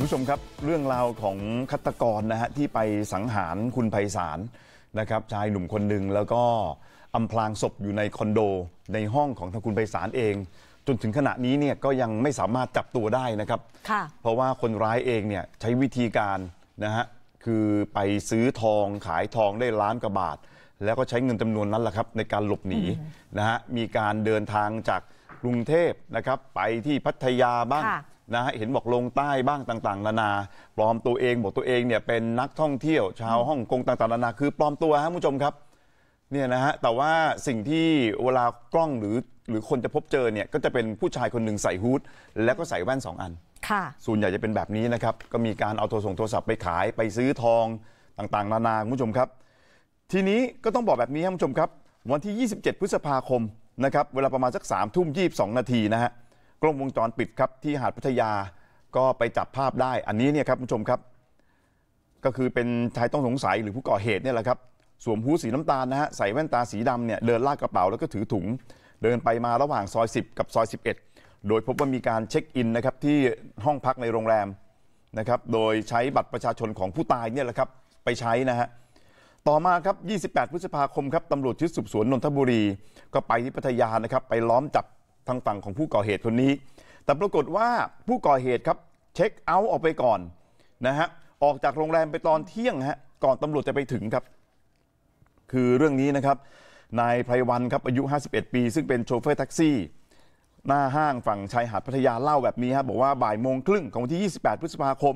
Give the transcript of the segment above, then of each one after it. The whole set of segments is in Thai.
ผู้ชมครับ เรื่องราวของฆาตกรนะฮะที่ไปสังหารคุณไพศาลนะครับชายหนุ่มคนหนึ่งแล้วก็อำพรางศพอยู่ในคอนโดในห้องของทางคุณไพศาลเอง จนถึงขณะนี้เนี่ยก็ยังไม่สามารถจับตัวได้นะครับเพราะว่าคนร้ายเองเนี่ยใช้วิธีการนะฮะคือไปซื้อทองขายทองได้ล้านกว่าบาท แล้วก็ใช้เงินจำนวนนั้นแหละครับ ในการหลบหนีนะฮะมีการเดินทางจากกรุงเทพนะครับไปที่พัทยาบ้างนะฮะเห็นบอกลงใต้บ้างต่างๆนานาปลอมตัวเองบอกตัวเองเนี่ยเป็นนักท่องเที่ยวชาวฮ่องกงต่าง ๆ นานา คือปลอมตัวฮะคุณผู้ชมครับเนี่ยนะฮะแต่ว่าสิ่งที่เวลากล้องหรือหรือคนจะพบเจอเนี่ยก็จะเป็นผู้ชายคนหนึ่งใส่ฮูดแล้วก็ใส่แว่น2 อัน ค่ะส่วนใหญ่จะเป็นแบบนี้นะครับ ก็มีการเอาโทรส่งโทรศัพท์ไปขายไปซื้อทองต่างๆนานาคุณผู้ชมครับ ทีนี้ก็ต้องบอกแบบนี้ครับคุณผู้ชมครับ วันที่ 27 พฤษภาคมนะครับเวลาประมาณสัก3ามทุ่มยีนาทีนะฮะกล้องวงจรปิดครับที่หาดพัทยาก็ไปจับภาพได้อันนี้เนี่ยครับผู้ชมครับ ก็คือเป็นชายต้องสงสัยหรือผู้ก่อเหตุเนี่ยแหละครับสวมฮู้สีน้ำตาลนะฮะใส่แว่นตาสีดำเนี่ยเดินลากกระเป๋าแล้วก็ถือถุงเดินไปมาระหว่างซอย10 กับซอย11 โดยพบว่ามีการเช็คอินนะครับที่ห้องพักในโรงแรมนะครับโดยใช้บัตรประชาชนของผู้ตายเนี่ยแหละครับไปใช้นะฮะต่อมาครับ28พฤษภาคมครับตำรวจชุดสืบสวนนนทบุรี ก็ไปที่พัทยานะครับไปล้อมจับทางฝั่งของผู้ก่อเหตุคนนี้ แต่ปรากฏว่าผู้ก่อเหตุครับเช็คเอาท์ออกไปก่อนนะฮะออกจากโรงแรมไปตอนเที่ยงฮะก่อนตำรวจจะไปถึงครับคือเรื่องนี้นะครับนายไพรวันครับอายุ51 ปี ซึ่งเป็นโชเฟอร์แท็กซี่ หน้าห้างฝั่งชายหาดพัทยาเล่าแบบนี้คับบอกว่าบ่ายโมงครึ่งของวันที่ 28 พฤษภาคม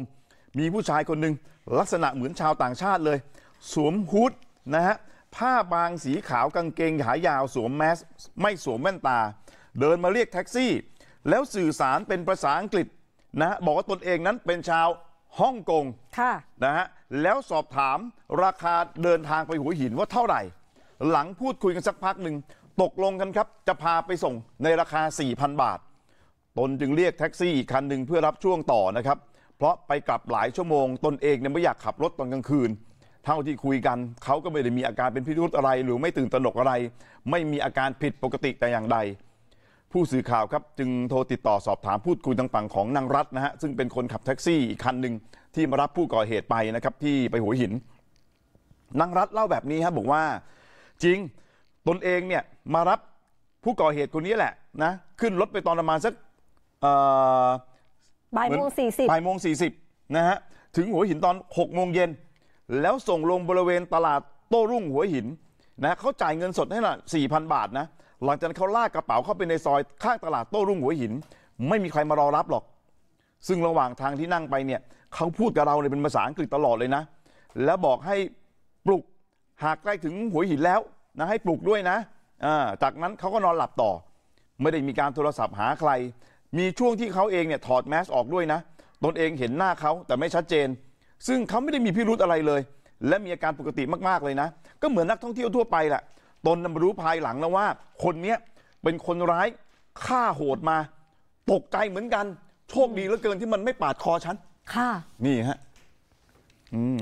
มีผู้ชายคนหนึ่งลักษณะเหมือนชาวต่างชาติเลย สวมฮูดนะฮะผ้าบางสีขาวกางเกงขายาวสวมแมสไม่สวมแว่นตาเดินมาเรียกแท็กซี่ แล้วสื่อสารเป็นภาษาอังกฤษนะบอกว่าตนเองนั้นเป็น ชาวฮ่องกงนะฮะแล้วสอบถามราคาเดินทางไปหัวหินว่าเท่าไหร่ หลังพูดคุยกันสักพักหนึ่งตกลงกันครับ จะพาไปส่งในราคา 4,000 บาท ตนจึงเรียกแท็กซี่อีกคันหนึ่งเพื่อรับช่วงต่อนะครับเพราะไปกลับหลายชั่วโมงตนเองเนี่ยไม่อยากขับรถตอนกลางคืน เท่าที่คุยกันเขาก็ไม่ได้มีอาการเป็นพิรุธอะไรหรือไม่ตื่นตระหนกอะไร ไม่มีอาการผิดปกติแต่อย่างใดผู้สื่อข่าวครับ จึงโทรติดต่อสอบถามพูดคุยทางฝั่งของนางรัตนะฮะซึ่งเป็นคนขับแท็กซี่อีกคันหนึ่งที่มารับผู้ก่อเหตุไปนะครับ ที่ไปหัวหินนางรัตเล่าแบบนี้ฮะบอกว่าจริงตนเองเนี่ยมารับผู้ก่อเหตุคนนี้แหละนะขึ้นรถไปตอนประมาณสักบ่ายโมงสี่สิบบ่ายโมงสี่สิบนะฮะถึงหัวหินตอนหกโมงเย็น แล้วส่งลงบริเวณตลาดโต้รุ่งหัวหินนะเขาจ่ายเงินสดให้น่ะสี่พันบาทนะหลังจากนั้นเขาลากกระเป๋าเข้าไปในซอยข้างตลาดโต้รุ่งหัวหิน ไม่มีใครมารอรับหรอก ซึ่งระหว่างทางที่นั่งไปเนี่ยเขาพูดกับเราเ่ยเป็นภาษาอังกฤษตลอดเลยนะแล้วบอกให้ปลุกหากใกล้ถึงหัวหินแล้วนะให้ปลุกด้วยนะจากนั้นเขาก็นอนหลับต่อ ไม่ได้มีการโทรศัพท์หาใคร มีช่วงที่เขาเองเนี่ยถอดแมสออกด้วยนะตนเองเห็นหน้าเขาแต่ไม่ชัดเจน ซึ่งเขาไม่ได้มีพิรุธอะไรเลย และมีอาการปกติมากๆเลยนะ ก็เหมือนนักท่องเที่ยวทั่วไปแหละตนมารู้ภายหลังแล้วว่า คนนี้เป็นคนร้ายฆ่าโหดมา ตกใจเหมือนกัน โชคดีเหลือเกินที่มันไม่ปาดคอฉัน ค่ะ นี่ฮะ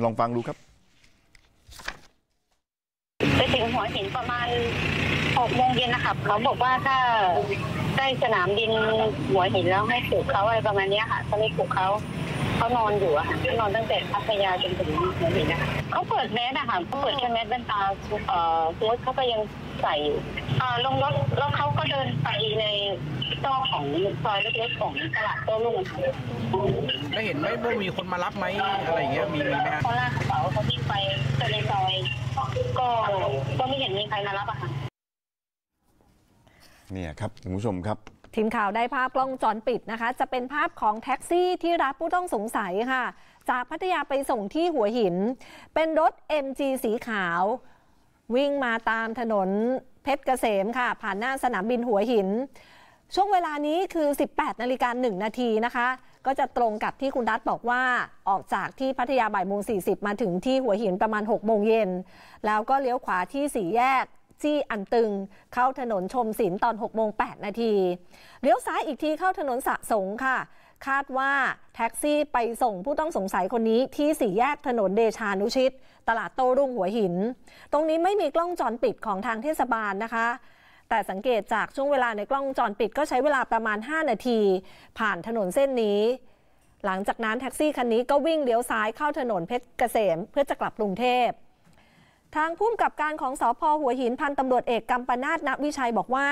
ลองฟังดูครับไปถึงหัวหินประมาณหกโมงเย็นนะคะเขาบอกว่าถ้าใกล้สนามบินหัวหินแล้วให้ถูกเขาอะไรประมาณนี้ค่ะเขาไม่ถูกเขาเขานอนอยู่อะค่ะนอนตั้งแต่พัทยาจนถึงนี่นะคะเขาเปิดแมสอะค่ะเขาเปิดแค่แมสด้านตาเอ่อสมมตเขาก็ยังใส่อยู่อ่าลงรถแล้วเขาก็เดินไปในซอกของซอยเล็กๆของตลาดโต้รุ่งได้เห็นไหมว่ามีคนมารับไหมอะไรเงี้ยมีไหมฮะเขาลากกระเป๋าเขาวิ่งไปในซอยก็ก็ไม่เห็นมีใครมารับอะค่ะเนี่ยครับคุณผู้ชมครับทีมข่าวได้ภาพกล้องจรปิดนะคะ จะเป็นภาพของแท็กซี่ที่รับผู้ต้องสงสัยค่ะ จากพัทยาไปส่งที่หัวหิน เป็นรถ MG สีขาว วิ่งมาตามถนนเพชรเกษมค่ะ ผ่านหน้าสนามบินหัวหิน ช่วงเวลานี้คือ 18นาฬิกา1นาทีนะคะ ก็จะตรงกับที่คุณรัฐบอกว่าออกจากที่พัทยาบ่ายโมง40 มาถึงที่หัวหินประมาณ6โมงเย็นแล้วก็เลี้ยวขวาที่สีแยกจี้อันตึงเข้าถนนชมศิลตอน6โมง8นาทีเลี้ยวซ้ายอีกทีเข้าถนนสะสงค่ะ คาดว่าแท็กซี่ไปส่งผู้ต้องสงสัยคนนี้ที่สี่แยกถนนเดชานุชิต ตลาดโตรุ่งหัวหิน ตรงนี้ไม่มีกล้องจรปิดของทางเทศบาลนะคะ แต่สังเกตจากช่วงเวลาในกล้องจรปิดก็ใช้เวลาประมาณ 5 นาที ผ่านถนนเส้นนี้ หลังจากนั้นแท็กซี่คันนี้ก็วิ่งเลี้ยวซ้ายเข้าถนนเพชรเกษมเพื่อจะกลับกรุงเทพทางผู้กับการของสอพหัวหินพันตำรวจเอกกัมปนาตนวิชัยบอกว่า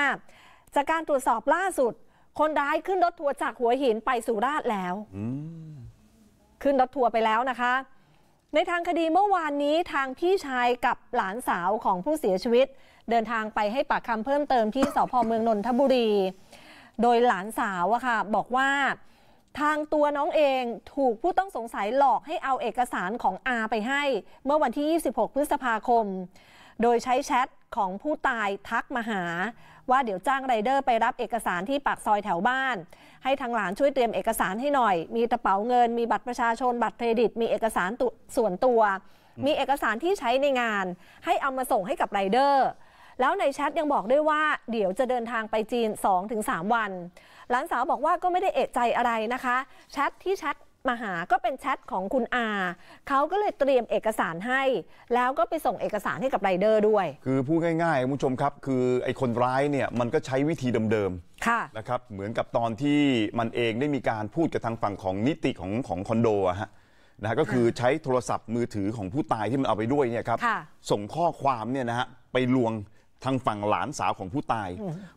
จากการตรวจสอบล่าสุด คนร้ายขึ้นรถทัวร์จากหัวหินไปสุราษฎร์แล้วขึ้นรถทัวร์ไปแล้วนะคะ ในทางคดีเมื่อวานนี้ทางพี่ชายกับหลานสาวของผู้เสียชีวิต เดินทางไปให้ปากคำเพิ่มเติมที่สพเมืองนนทบุรี โดยหลานสาวอะค่ะ บอกว่าทางตัวน้องเองถูกผู้ต้องสงสัยหลอกให้เอาเอกสารของอาไปให้ เมื่อวันที่ 26 พฤษภาคม โดยใช้แชทของผู้ตายทักมาหา ว่าเดี๋ยวจ้างไรเดอร์ไปรับเอกสารที่ปากซอยแถวบ้าน ให้ทางหลานช่วยเตรียมเอกสารให้หน่อย มีกระเป๋าเงินมีบัตรประชาชนบัตรเครดิต มีเอกสารส่วนตัว มีเอกสารที่ใช้ในงานให้เอามาส่งให้กับไรเดอร์แล้วในแชทยังบอกด้วยว่าเดี๋ยวจะเดินทางไปจีน 2-3 วัน หลานสาวบอกว่าก็ไม่ได้เอะใจอะไรนะคะ แชทที่แชทมาหาก็เป็นแชทของคุณอา เขาก็เลยเตรียมเอกสารให้ แล้วก็ไปส่งเอกสารให้กับไรเดอร์ด้วย คือพูดง่ายๆคุณผู้ชมครับ คือไอ้คนร้ายเนี่ยมันก็ใช้วิธีเดิมๆนะครับ เหมือนกับตอนที่มันเองได้มีการพูดกับทางฝั่งของนิติของของคอนโดอะฮะนะก็คือใช้โทรศัพท์มือถือของผู้ตายที่มันเอาไปด้วยเนี่ยครับส่งข้อความเนี่ยนะฮะไปลวงทางฝั่งหลานสาวของผู้ตาย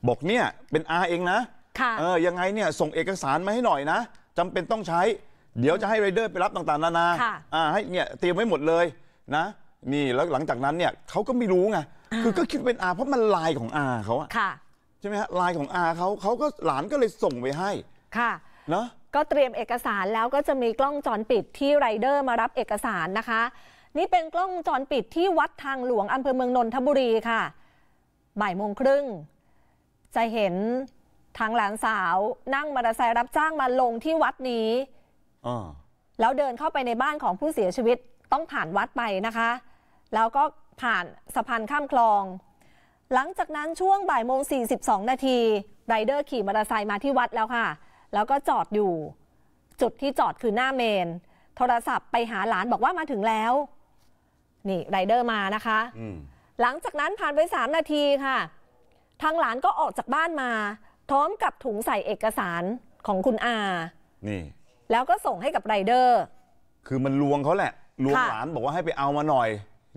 บอกเนี่ยเป็นอาเองนะค่ะเออยังไงเนี่ยส่งเอกสารมาให้หน่อยนะจำเป็นต้องใช้ เดี๋ยวจะให้ไรเดอร์ไปรับต่าง ๆนานาอ่าให้เนี่ยเตรียมไว้หมดเลยนะนี่แล้วหลังจากนั้นเนี่ยเขาก็ไม่รู้ไงคือก็คิดเป็นอาเพราะมันลายของอาเขาอะค่ะใช่ไหมฮะลายของอาเขาเขาก็หลานก็เลยส่งไปให้ค่ะเนาะก็เตรียมเอกสารแล้วก็จะมีกล้องจรปิดที่ไรเดอร์มารับเอกสารนะคะ นี่เป็นกล้องจรปิดที่วัดทางหลวงอำเภอเมืองนนทบุรีค่ะบ่ายโมงครึ่งจะเห็นทางหลานสาว นั่งมอเตอร์ไซค์รับจ้างมาลงที่วัดนี้แล้วเดินเข้าไปในบ้านของผู้เสียชีวิตต้องผ่านวัดไปนะคะ แล้วก็ผ่านสะพานข้ามคลอง หลังจากนั้นช่วงบ่ายโมง42นาทีไรเดอร์ขี่มอเตอร์ไซค์มาที่วัดแล้วค่ะ แล้วก็จอดอยู่ จุดที่จอดคือหน้าเมน โทรศัพท์ไปหาหลานบอกว่ามาถึงแล้ว นี่ไรเดอร์มานะคะหลังจากนั้นผ่านไป3นาทีค่ะ ทางหลานก็ออกจากบ้านมาพร้อมกับถุงใส่เอกสารของคุณอานี่แล้วก็ส่งให้กับไรเดอร์ คือมันลวงเขาแหละ ลวงหลานบอกว่าให้ไปเอามาหน่อย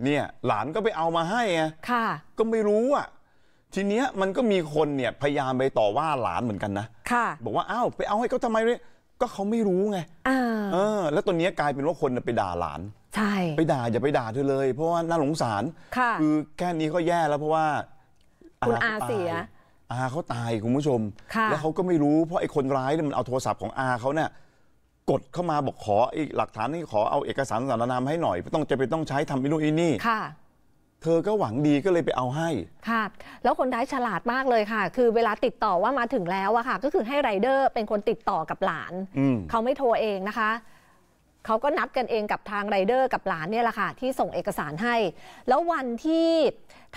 เนี่ยหลานก็ไปเอามาให้ค่ะ ก็ไม่รู้อ่ะ ทีเนี้ยมันก็มีคนเนี่ยพยายามไปต่อว่าหลานเหมือนกันนะ ค่ะ บอกว่าอ้าวไปเอาให้เขาทำไมเนี่ยก็เขาไม่รู้ไงอ่าเออ แล้วตอนเนี้ยกลายเป็นว่าคนไปด่าหลานใช่ไปด่าอย่าไปด่าเธอเลย เพราะว่าน่าสงสารค่ะคือแค่นี้ก็แย่แล้วเพราะว่าคุณอาเสีย อาเขาตายคุณผู้ชม แล้วเขาก็ไม่รู้เพราะไอ้คนร้ายเนี่ยมันเอาโทรศัพท์ของอาเขาเนี่ยกดเข้ามาบอกขอไอ้หลักฐานนี่ขอเอาเอกสารสารนามให้หน่อย ต้องจะไปต้องใช้ทำไอ่นู้ไอ้นี่ค่ะ เธอก็หวังดีก็เลยไปเอาให้ค่ะแล้วคนร้ายฉลาดมากเลยค่ะ คือเวลาติดต่อว่ามาถึงแล้วอะค่ะ ก็คือให้ไรเดอร์เป็นคนติดต่อกับหลานเขาไม่โทรเองนะคะเขาก็นัดกันเองกับทางไรเดอร์กับหลานเนี่ยแหละค่ะที่ส่งเอกสารให้ แล้ววันที่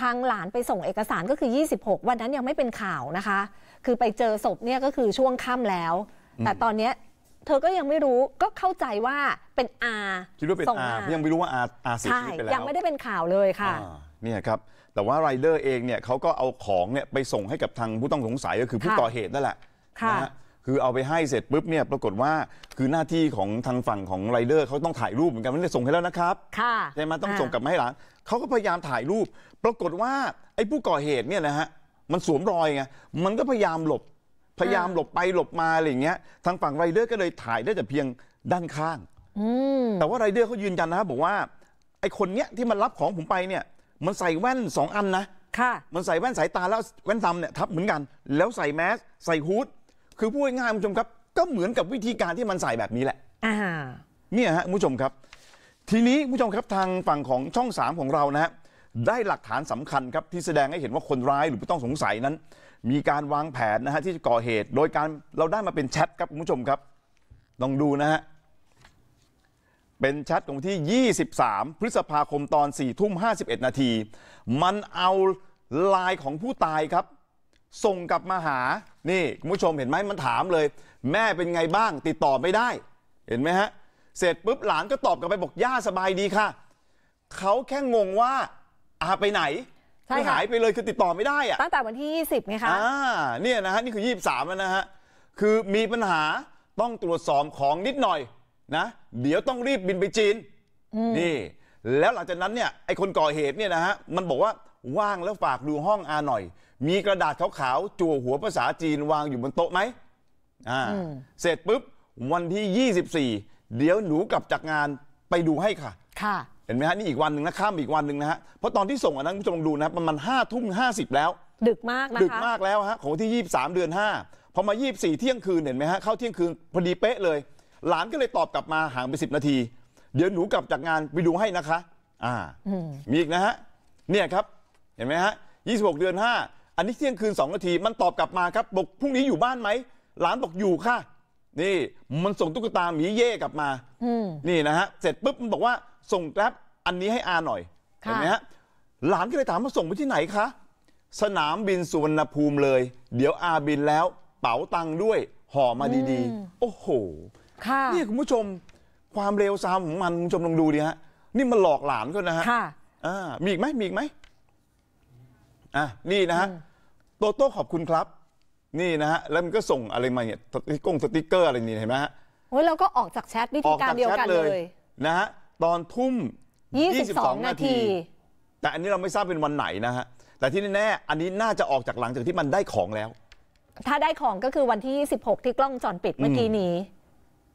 ทางหลานไปส่งเอกสารก็คือ 26 วันนั้นยังไม่เป็นข่าวนะคะ คือไปเจอศพเนี่ยก็คือช่วงค่ำแล้ว แต่ตอนเนี้ยเธอก็ยังไม่รู้ก็เข้าใจว่าเป็นอาคิดว่าเป็นอายังไม่รู้ว่าอาอาเสียชีวิตไปแล้วยังไม่ได้เป็นข่าวเลยค่ะเนี่ยครับแต่ว่าไรเดอร์เองเนี่ยเขาก็เอาของเนี่ยไปส่งให้กับทางผู้ต้องสงสัยก็คือผู้ก่อเหตุนั่นแหละนะฮะคือ เอาไปให้เสร็จปุ๊บเนี่ย ปรากฏว่าคือหน้าที่ของทางฝั่งของไรเดอร์เขาต้องถ่ายรูปเหมือนกันว่านส่งให้แล้วนะครับ ค่ะใช่ไหมต้องส่งกลับมาให้หลังเขาก็พยายามถ่ายรูป ปรากฏว่าไอ้ผู้ก่อเหตุเนี่ยนะฮะมันสวมรอยไงมันก็พยายามหลบ พยายามหลบไปหลบมาอะไรอย่างเงี้ย ทางฝั่งไรเดอร์ก็เลยถ่ายได้แต่เพียงด้านข้างแต่ว่าไรเดอร์เขายืนยันนะบอกว่า ไอ้คนเนี้ยที่มันรับของผมไปเนี่ย มันใส่แว่นสองอันนะค่ะ มันใส่แว่นสายตาแล้วแว่นดำเนี่ยทับเหมือนกันแล้วใส่แมสใส่ฮูดคือพูดง่ายๆคุณผู้ชมครับ ก็เหมือนกับวิธีการที่มันใส่แบบนี้แหละอ่าเนี่ยฮะคุณผู้ชมครับ ทีนี้คุณผู้ชมครับทางฝั่งของช่องสามของเรานะฮะได้หลักฐานสำคัญครับที่แสดงให้เห็นว่าคนร้ายหรือผู้ต้องสงสัยนั้นมีการวางแผนนะฮะที่จะก่อเหตุ โดยการเราได้มาเป็นแชทครับคุณผู้ชมครับลองดูนะฮะเป็นแชทของที่ 23 พฤษภาคมตอน 4 ทุ่ม 51 นาที มันเอาไลน์ของผู้ตายครับส่งกลับมาหานี่คุณผู้ชมเห็นไหมมันถามเลย แม่เป็นไงบ้างติดต่อไม่ได้ เห็นไหมฮะ เสร็จปุ๊บหลานก็ตอบกลับไปบอกย่าสบายดีค่ะ เขาแค่งงว่า อาไปไหนคหายไปเลยคือติดต่อไม่ได้อะตั้งแต่วันที่ 20 ไงคะอ่าเนี่ยนะฮะนี่คือ 23แล้วนะฮะคือมีปัญหาต้องตรวจสอบของนิดหน่อยนะ เดี๋ยวต้องรีบบินไปจีนนี่ แล้วหลังจากนั้นเนี่ยไอ้คนก่อเหตุเนี่ยนะฮะมันบอกว่าว่างแล้วฝากดูห้องอาหน่อย มีกระดาษขาวๆจั่วหัวภาษาจีนวางอยู่บนโต๊ะไหมอ่า เสร็จปุ๊บวันที่24เดี๋ยวหนูกลับจากงานไปดูให้ค่ะ ค่ะ เห็นไหมฮะนี่อีกวันหนึ่งนะข้ามอีกวันหนึ่งนะฮะเพราะตอนที่ส่งอันนั้นผู้ชมลองดูนะ ประมาณห้าทุ่มห้าสิบแล้ว ดึกมากนะคะ ดึกมากแล้วฮะของที่23 เดือน5พอมา24เที่ยงคืนเห็นไหมฮะเข้าเที่ยงคืนพอดีเป๊ะเลย หลานก็เลยตอบกลับมาห่างไป10นาที เดี๋ยวหนูกลับจากงานไปดูให้นะคะ อ่ามีอีกนะฮะ เนี่ยครับเห็นไหมฮะ26 เดือน 5 อันนี้เที่ยงคืน2นาที มันตอบกลับมาครับ บอกพรุ่งนี้อยู่บ้านไหม หลานบอกอยู่ค่ะ นี่มันส่งตุ๊กตาหมีเย่กลับมา นี่นะฮะ เสร็จปุ๊บ มันบอกว่า ส่งแกร็บอันนี้ให้อาหน่อยเห็นไหมฮะหลานก็เลยถามว่าส่งไปที่ไหนคะ สนามบินสุวรรณภูมิเลย เดี๋ยวอาบินแล้ว เป๋าตังค์ด้วยห่อมาดีๆ โอ้โหนี่คุณผู้ชมความเร็วซามของมันคุณผู้ชมลองดูดิฮะ นี่มันหลอกหลานก็นะฮะอ่า มีอีกไหมมีอีกไหมอ่ะนี่นะฮะโตโต้ขอบคุณครับ นี่นะฮะแล้วมันก็ส่งอะไรมาเนี่ยกงสติ๊กเกอร์อะไรนี่เห็นไหมฮะโอ้ยเราก็ออกจากแชทวิธีการเดียวกันเลยนะฮะตอนทุ่ม 22นาทีแต่อันนี้เราไม่ทราบเป็นวันไหนนะฮะแต่ที่แน่ๆอันนี้น่าจะออกจากหลังจากที่มันได้ของแล้ว ถ้าได้ของก็คือวันที่16ที่กล้องจอนปิดเมื่อกี้นี้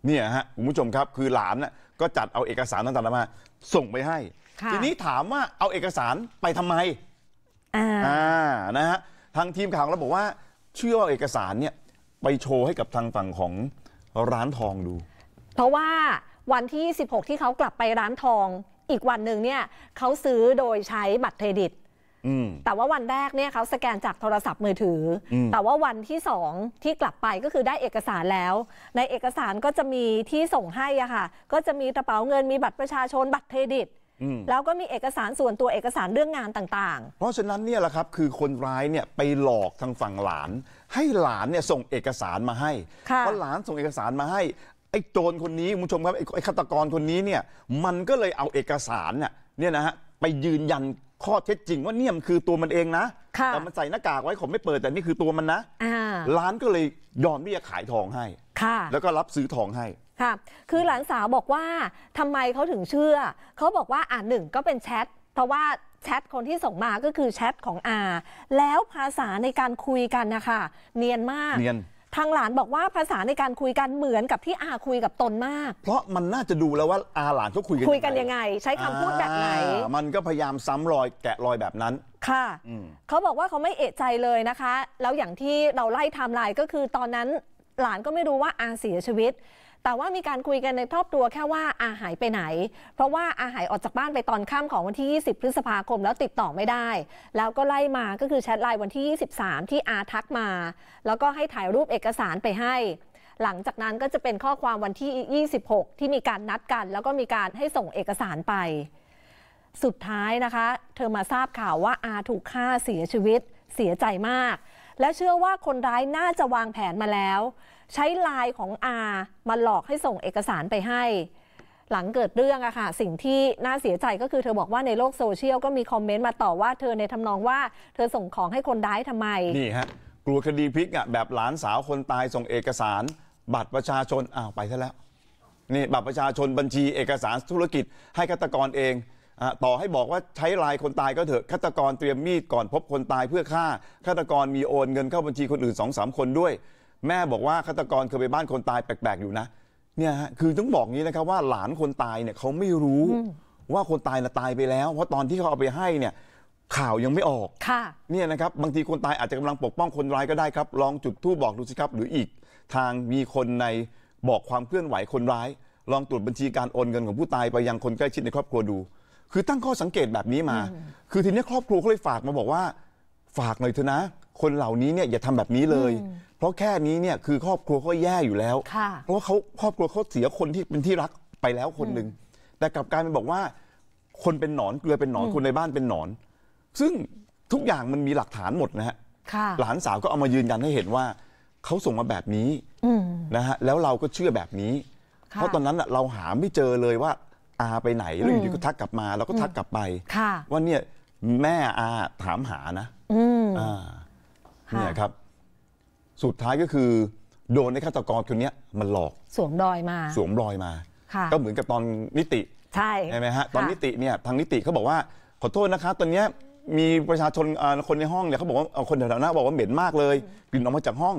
เนี่ยฮะคุณผู้ชมครับ คือหลานน่ะก็จัดเอาเอกสารต่างๆมาส่งไปให้ ทีนี้ถามว่าเอาเอกสารไปทำไมอ่านะฮะทางทีมข่าวเราบอกว่าเชื่อว่าเอกสารเนี่ยไปโชว์ให้กับทางฝั่งของร้านทองดู เพราะว่าวันที่16ที่เขากลับไปร้านทอง อีกวันหนึ่งเนี่ยเขาซื้อโดยใช้บัตรเครดิตแต่ว่าวันแรกเนี่ยเขาสแกนจากโทรศัพท์มือถืออแต่ว่าวันที่สองที่กลับไปก็คือได้เอกสารแล้ว ในเอกสารก็จะมีที่ส่งให้อะค่ะก็จะมีกระเป๋าเงินมีบัตรประชาชนบัตรเครดิตแล้วก็มีเอกสารส่วนตัวเอกสารเรื่องงานต่างๆ เพราะฉะนั้นเนี่ยแหละครับคือคนร้ายเนี่ยไปหลอกทางฝั่งหลานให้หลานเนี่ยส่งเอกสารมาให้ เพราะหลานส่งเอกสารมาให้ไอ้โจรคนนี้คุณผู้ชมครับไอ้ฆาตกรคนนี้เนี่ยมันก็เลยเอาเอกสารเนี่ยเนี่ยนะฮะไปยืนยันข้อเท็จจริงว่าเนี่ยมันคือตัวมันเองนะแต่มันใส่หน้ากากไว้ผมไม่เปิดแต่นี่คือตัวมันนะร้านก็เลยยอมที่จะขายทองให้แล้วก็รับซื้อทองให้ค่ะ คือหลานสาวบอกว่าทำไมเขาถึงเชื่อ เขาบอกว่าอ่านหนึ่งก็เป็นแชทเพราะว่าแชทคนที่ส่งมาก็คือแชทของอาแล้วภาษาในการคุยกันนะคะเนียนมากเนียนทางหลานบอกว่าภาษาในการคุยกันเหมือนกับที่อาคุยกับตนมาก เพราะมันน่าจะดูแล้วว่าอาหลานเขาคุยกัน คุยกันยังไง ใช้คำพูดแบบไหน มันก็พยายามซ้ำรอยแกะรอยแบบนั้น ค่ะ เขาบอกว่าเขาไม่เอะใจเลยนะคะ แล้วอย่างที่เราไล่ไทม์ไลน์ก็คือตอนนั้นหลานก็ไม่รู้ว่าอาเสียชีวิตแต่ว่ามีการคุยกันในครอบครัวแค่ว่าอาหายไปไหน เพราะว่าอาหายออกจากบ้านไปตอนค่ำของวันที่ 20 พฤษภาคม แล้วติดต่อไม่ได้ แล้วก็ไล่มาก็คือแชทไลน์วันที่ 23 ที่อาทักมา แล้วก็ให้ถ่ายรูปเอกสารไปให้ หลังจากนั้นก็จะเป็นข้อความวันที่ 26 ที่มีการนัดกันแล้วก็มีการให้ส่งเอกสารไป สุดท้ายนะคะ เธอมาทราบข่าวว่าอาถูกฆ่าเสียชีวิตเสียใจมาก และเชื่อว่าคนร้ายน่าจะวางแผนมาแล้วใช้ไลน์ของอามาหลอกให้ส่งเอกสารไปให้ หลังเกิดเรื่องอะค่ะ สิ่งที่น่าเสียใจก็คือเธอบอกว่าในโลกโซเชียลก็มีคอมเมนต์มาต่อว่าเธอในทำนองว่า เธอส่งของให้คนร้ายทำไม นี่ฮะ กลัวคดีพลิกอะแบบหลานสาวคนตายส่งเอกสารบัตรประชาชนอ้าวไปซะแล้ว นี่บัตรประชาชนบัญชีเอกสารธุรกิจให้ฆาตกรเอง ต่อให้บอกว่าใช้ลายคนตายก็เถอะ ฆาตกรเตรียมมีดก่อนพบคนตายเพื่อฆ่า ฆาตกรมีโอน เงินเข้าบัญชีคนอื่นสองสามคนด้วยแม่บอกว่าฆาตกรเคยไปบ้านคนตายแปลกๆอยู่นะ เนี่ยฮะคือต้องบอกงี้นะครับว่าหลานคนตายเนี่ยเขาไม่รู้ว่าคนตายน่ะตายไปแล้ว เพราะตอนที่เขาเอาไปให้เนี่ยข่าวยังไม่ออกค่ะเนี่ยนะครับบางทีคนตายอาจจะกำลังปกป้องคนร้ายก็ได้ครับลองจุดทูบบอกดูสิครับหรืออีก ทางมีคนในบอกความเคลื่อนไหวคนร้าย ลองตรวจบัญชีการโอนเงินของผู้ตายไปยังคนใกล้ชิดในครอบครัวดู คือตั้งข้อสังเกตแบบนี้มา คือทีนี้ครอบครัวเขาเลยฝากมาบอกว่าฝากหน่อยเถอะนะคนเหล่านี้เนี่ยอย่าทำแบบนี้เลย เพราะแค่นี้เนี่ยคือครอบครัวก็แย่อยู่แล้วเพราะเขาครอบครัวเขาเสียคนที่เป็นที่รักไปแล้วคนหนึ่งแต่กลับกลายเป็นบอกว่า คนเป็นหนอนเกลือเป็นหนอนคนในบ้านเป็นหนอน ซึ่งทุกอย่างมันมีหลักฐานหมดนะฮะหลานสาวก็เอามายืนยันให้เห็นว่า เขาส่งมาแบบนี้อนะฮะแล้วเราก็เชื่อแบบนี้ เพราะตอนนั้นเราหาไม่เจอเลยว่า อาไปไหนแล้วอยู่ดีก็ทักกลับมาเราก็ทักกลับไปค่ะว่าเนี่ยแม่อาถามหานะอืมอ่าเนี่ยครับ สุดท้ายก็คือโดนในฆาตกรคนนี้มันหลอกสวมรอยมา สวมรอยมา ก็เหมือนกับตอนนิติใช่ไหมฮะ ตอนนิติ เนี่ย ทางนิติเขาบอกว่าขอโทษนะคะตอนนี้มีประชาชนคนในห้องเนี่ยเขาบอกว่าคนแถวๆหน้าบอกว่าเหม็นมากเลยกลิ่นออกมาจากห้อง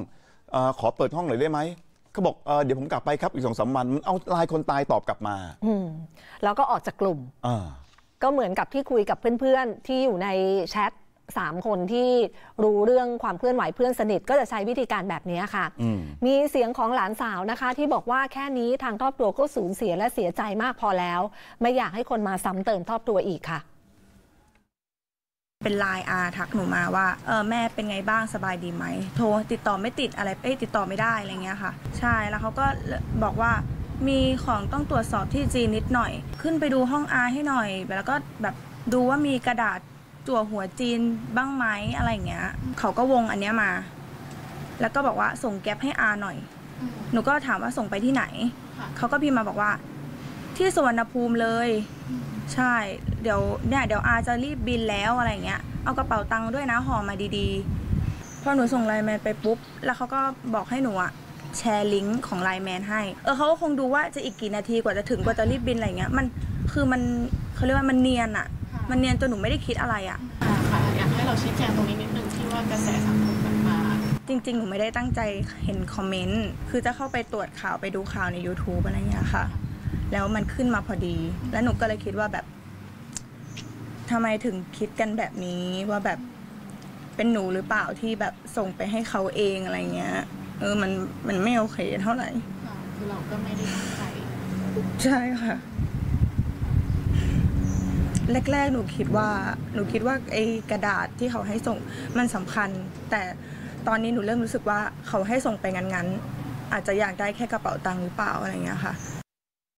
อขอเปิดห้องหน่อยได้ไหมเขาบอกเอเดี๋ยวผมกลับไปครับอีกสองสามวันมันเอาลายคนตายตอบกลับมาอแล้วก็ออกจากกลุ่มอก็เหมือนกับที่คุยกับเพื่อนๆที่อยู่ในแชท3 คนที่รู้เรื่องความเคลื่อนไหวเพื่อนสนิทก็จะใช้วิธีการแบบนี้ค่ะมีเสียงของหลานสาวนะคะ ที่บอกว่าแค่นี้ทางครอบครัวก็สูญเสียและเสียใจมากพอแล้ว ไม่อยากให้คนมาซ้ำเติมครอบครัวอีกค่ะ เป็นไลน์อาทักหนูมาว่าเออแม่เป็นไงบ้างสบายดีไหมโทรติดต่อไม่ติดอะไรเอ้ติดต่อไม่ได้อะไรเงี้ยค่ะใช่แล้วเขาก็บอกว่ามีของต้องตรวจสอบที่จีนนิดหน่อย ขึ้นไปดูห้องอาให้หน่อยแล้วก็แบบดูว่ามีกระดาษจั่วหัวจีนบ้างไหมอะไรเงี้ยเขาก็วงอันเนี้ยมา แล้วก็บอกว่าส่งแก๊ปให้อาหน่อย หนูก็ถามว่าส่งไปที่ไหนเขาก็พิมพ์มาบอกว่า ที่สวรรภูมิเลย ใช่ เดี๋ยวเนี่ยเดี๋ยวอาจะรีบบินแล้วอะไรเงี้ยเอากระเป๋าตังค์ด้วยนะห่อมาดีๆพอหนูส่งไลน์แมนไปปุ๊บแล้วเขาก็บอกให้หนูอะแชร์ลิงก์ของไลน์แมนให้ เออเขาก็คงดูว่าจะอีกกี่นาทีกว่าจะถึงกว่าจะรีบบินอะไรเงี้ยมันคือมันเขาเรียกว่ามันเนียนอะมันเนียนจนหนูไม่ได้คิดอะไรอ่ะ ค่ะ อยากให้เราชี้แจงตรงนี้นิดนึงที่ว่ากระแสสังคมมันมา จริง ๆ หนูไม่ได้ตั้งใจเห็นคอมเมนต์ คือจะเข้าไปตรวจข่าวไปดูข่าวใน YouTube อะไรอย่างเงี้ยค่ะ แล้วมันขึ้นมาพอดี แล้วหนูก็เลยคิดว่าแบบ ทำไมถึงคิดกันแบบนี้ว่าแบบ เป็นหนูหรือเปล่าที่แบบส่งไปให้เขาเองอะไรเงี้ย เออมันมันไม่โอเคเท่าไหร่คือเราก็ไม่ได้ตั้งใจใช่ค่ะแรกๆ หนูคิดว่า หนูคิดว่าไอ้กระดาษที่เขาให้ส่งมันสำคัญ แต่ตอนนี้หนูเริ่มรู้สึกว่าเขาให้ส่งไปงั้นๆอาจจะอยากได้แค่กระเป๋าตังค์หรือเปล่าอะไรเงี้ยค่ะ